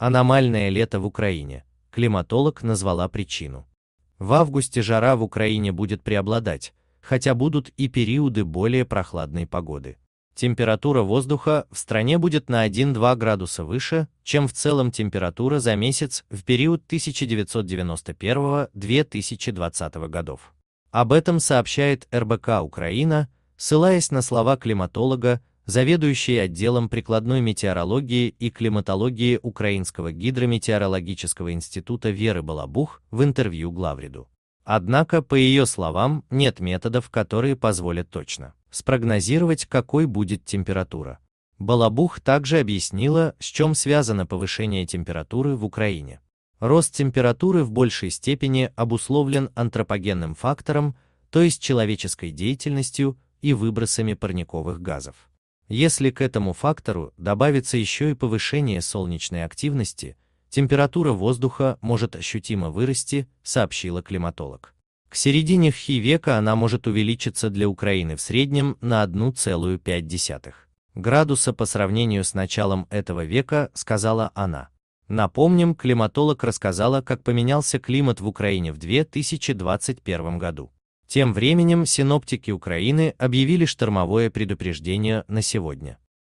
Аномальное лето в Украине. Климатолог назвала причину. В августе жара в Украине будет преобладать, хотя будут и периоды более прохладной погоды. Температура воздуха в стране будет на 1-2 градуса выше, чем в целом температура за месяц в период 1991-2020 годов. Об этом сообщает РБК Украина, ссылаясь на слова климатолога заведующий отделом прикладной метеорологии и климатологии Украинского гидрометеорологического института Веры Балабух в интервью главреду. Однако, по ее словам, нет методов, которые позволят точно спрогнозировать, какой будет температура. Балабух также объяснила, с чем связано повышение температуры в Украине. Рост температуры в большей степени обусловлен антропогенным фактором, то есть человеческой деятельностью и выбросами парниковых газов. Если к этому фактору добавится еще и повышение солнечной активности, температура воздуха может ощутимо вырасти, сообщила климатолог. К середине хи века она может увеличиться для Украины в среднем на 1,5 градуса по сравнению с началом этого века, сказала она. Напомним, климатолог рассказала, как поменялся климат в Украине в 2021 году. Тем временем синоптики Украины объявили штормовое предупреждение на сегодня.